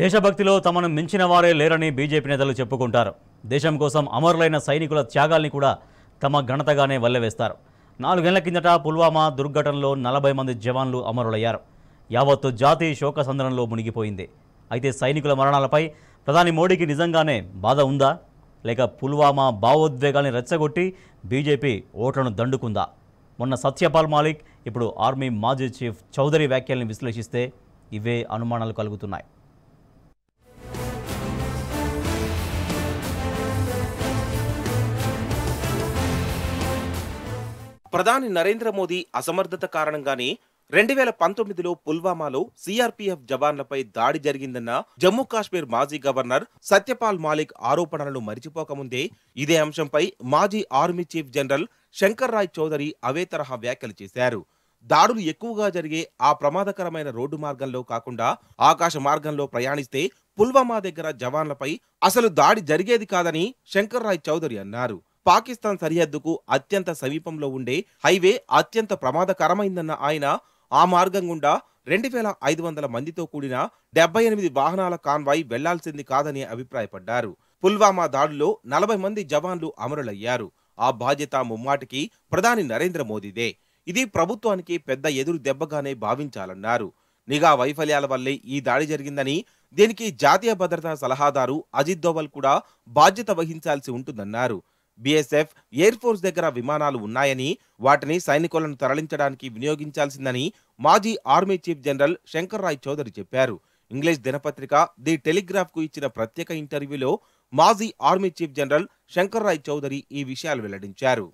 దేశభక్తిలో తమను మించిన వారే లేరని బీజేపీ నేతలు చెప్పుకుంటారు దేశం కోసం అమరులైన సైనికుల త్యాగాల్ని కూడా తమ ఘనతగానే వల్లవేస్తారు నాలుగేళ్ల కిందట పుల్వామా దుర్ఘటనలో నలభై మంది జవాన్లు అమరులయ్యారు యావత్తు జాతి శోక సందనంలో మునిగిపోయింది అయితే సైనికుల మరణాలపై ప్రధాని మోడీకి నిజంగానే బాధ ఉందా లేక పుల్వామా భావోద్వేగాన్ని రెచ్చగొట్టి బీజేపీ ఓట్లను దండుకుందా మొన్న సత్యపాల్ మాలిక్ ఇప్పుడు ఆర్మీ మాజీ చీఫ్ చౌదరి వ్యాఖ్యల్ని విశ్లేషిస్తే ఇవే అనుమానాలు కలుగుతున్నాయి ప్రధాని నరేంద్ర మోదీ అసమర్థత కారణంగానే రెండు వేల పంతొమ్మిదిలో పుల్వామాలో సీఆర్పీఎఫ్ జవాన్లపై దాడి జరిగిందన్న జమ్మూ కాశ్మీర్ మాజీ గవర్నర్ సత్యపాల్ మాలిక్ ఆరోపణలను మరిచిపోకముందే ఇదే అంశంపై మాజీ army chief general Shankar Roy Chowdhury అవే తరహా వ్యాఖ్యలు చేశారు దాడులు ఎక్కువగా జరిగే ఆ ప్రమాదకరమైన రోడ్డు మార్గంలో కాకుండా ఆకాశ మార్గంలో ప్రయాణిస్తే పుల్వామా దగ్గర జవాన్లపై అసలు దాడి జరిగేది కాదని శంకర్ రాయ్ చౌదరి అన్నారు పాకిస్తాన్ సరిహద్దుకు అత్యంత సమీపంలో ఉండే హైవే అత్యంత ప్రమాదకరమైందన్న ఆయన ఆ మార్గం గుండా రెండు వేల ఐదు వందల మందితో కూడిన డెబ్బై ఎనిమిది వాహనాల కాన్వాయ్ వెళ్లాల్సింది కాదని అభిప్రాయపడ్డారు పుల్వామా దాడిలో నలభై మంది జవాన్లు అమరులయ్యారు ఆ బాధ్యత ముమ్మాటికి ప్రధాని నరేంద్ర మోదీదే ఇది ప్రభుత్వానికి పెద్ద ఎదురు దెబ్బగానే భావించాలన్నారు నిఘా వైఫల్యాల వల్లే ఈ దాడి జరిగిందని దీనికి జాతీయ భద్రతా సలహాదారు అజిత్ దోవల్ కూడా బాధ్యత వహించాల్సి ఉంటుందన్నారు బీఎస్ఎఫ్ ఎయిర్ ఫోర్స్ దగ్గర విమానాలు ఉన్నాయని వాటిని సైనికులను తరలించడానికి వినియోగించాల్సిందని మాజీ army chief general Shankar Roy Chowdhury చెప్పారు ఇంగ్లీష్ దినపత్రిక ది టెలిగ్రాఫ్కు ఇచ్చిన ప్రత్యేక ఇంటర్వ్యూలో మాజీ army chief general Shankar Roy Chowdhury ఈ విషయాలు వెల్లడించారు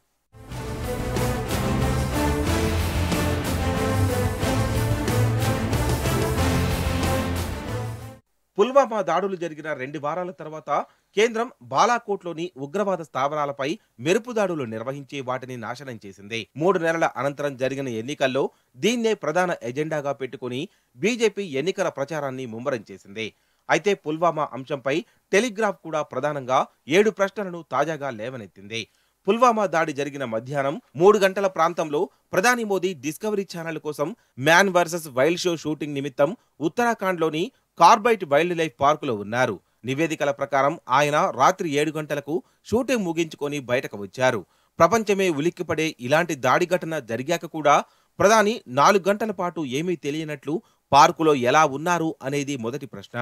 పుల్వామా దాడులు జరిగిన రెండు వారాల తర్వాత కేంద్రం బాలాకోట్లోని ఉగ్రవాద స్థావరాలపై మెరుపు దాడులు నిర్వహించి వాటిని నాశనం చేసింది మూడు నెలల అనంతరం జరిగిన ఎన్నికల్లో దీన్నే ప్రధాన ఎజెండాగా పెట్టుకుని బీజేపీ ఎన్నికల ప్రచారాన్ని ముమ్మరం చేసింది అయితే పుల్వామా అంశంపై టెలిగ్రాఫ్ కూడా ప్రధానంగా ఏడు ప్రశ్నలను తాజాగా లేవనెత్తింది పుల్వామా దాడి జరిగిన మధ్యాహ్నం మూడు గంటల ప్రాంతంలో ప్రధాని మోదీ డిస్కవరీ ఛానల్ కోసం man versus wild show shooting నిమిత్తం ఉత్తరాఖండ్లోని కార్బైట్ వైల్డ్ లైఫ్ పార్కులో ఉన్నారు నివేదికల ప్రకారం ఆయన రాత్రి ఏడు గంటలకు షూటింగ్ ముగించుకొని బయటకు వచ్చారు ప్రపంచమే ఉలిక్కిపడే ఇలాంటి దాడి ఘటన జరిగాక కూడా ప్రధాని నాలుగు గంటల పాటు ఏమీ తెలియనట్లు పార్కులో ఎలా ఉన్నారు అనేది మొదటి ప్రశ్న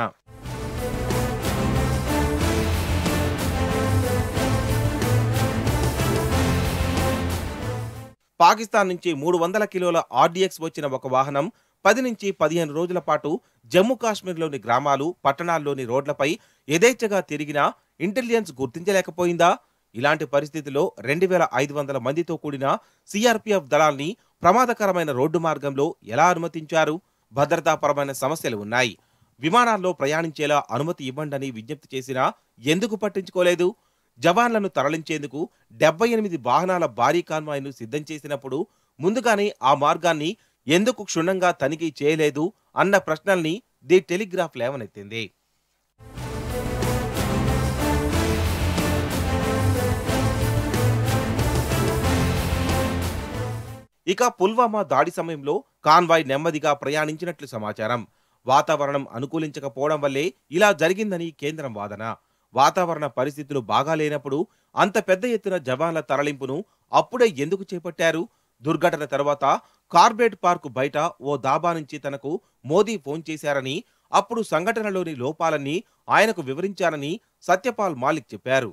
పాకిస్తాన్ నుంచి మూడు వందల కిలోల ఆర్డీఎక్స్ వచ్చిన ఒక వాహనం పది నుంచి పదిహేను రోజుల పాటు జమ్మూ కాశ్మీర్లోని గ్రామాలు పట్టణాల్లోని రోడ్లపై యథేచ్ఛగా తిరిగినా ఇంటెలిజెన్స్ గుర్తించలేకపోయిందా ఇలాంటి పరిస్థితిలో రెండు వేల ఐదు వందల మందితో కూడిన సిఆర్పిఎఫ్ దళాల్ని ప్రమాదకరమైన రోడ్డు మార్గంలో ఎలా అనుమతించారు భద్రతాపరమైన సమస్యలు ఉన్నాయి విమానాల్లో ప్రయాణించేలా అనుమతి ఇవ్వండని విజ్ఞప్తి చేసినా ఎందుకు పట్టించుకోలేదు జవాన్లను తరలించేందుకు డెబ్బై ఎనిమిది వాహనాల భారీ కాన్వాయ్ను సిద్ధం చేసినప్పుడు ముందుగానే ఆ మార్గాన్ని ఎందుకు క్షుణ్ణంగా తనిఖీ చేయలేదు అన్న ప్రశ్నల్ని ది టెలిగ్రాఫ్ లేవనెత్తింది ఇక పుల్వామా దాడి సమయంలో కాన్వాయ్ నెమ్మదిగా ప్రయాణించినట్లు సమాచారం వాతావరణం అనుకూలించకపోవడం వల్లే ఇలా జరిగిందని కేంద్రం వాదన వాతావరణ పరిస్థితులు బాగా లేనప్పుడు అంత పెద్ద ఎత్తున జవాన్ల తరలింపును అప్పుడే ఎందుకు చేపట్టారు దుర్ఘటన తర్వాత కార్బేట్ పార్కు బయట ఓ దాబా నుంచి తనకు మోదీ ఫోన్ చేశారని అప్పుడు సంఘటనలోని లోపాలన్నీ ఆయనకు వివరించారని సత్యపాల్ మాలిక్ చెప్పారు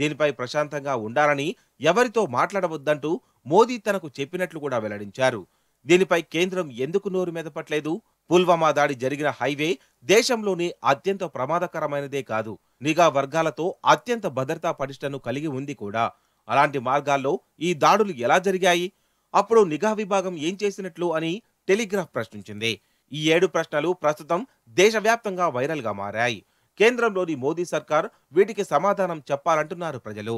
దీనిపై ప్రశాంతంగా ఉండాలని ఎవరితో మాట్లాడవద్దంటూ మోదీ తనకు చెప్పినట్లు కూడా వెల్లడించారు దీనిపై కేంద్రం ఎందుకు నోరు మెదపట్లేదు పుల్వామా దాడి జరిగిన హైవే దేశంలోనే అత్యంత ప్రమాదకరమైనదే కాదు నిఘా వర్గాలతో అత్యంత భద్రతా పటిష్టను కలిగి ఉంది కూడా అలాంటి మార్గాల్లో ఈ దాడులు ఎలా జరిగాయి అప్పుడు నిఘా విభాగం ఏం చేసినట్లు అని టెలిగ్రాఫ్ ప్రశ్నించింది ఈ ఏడు ప్రశ్నలు ప్రస్తుతం దేశవ్యాప్తంగా వైరల్గా మారాయి కేంద్రంలోని మోదీ సర్కార్ వీటికి సమాధానం చెప్పాలంటున్నారు ప్రజలు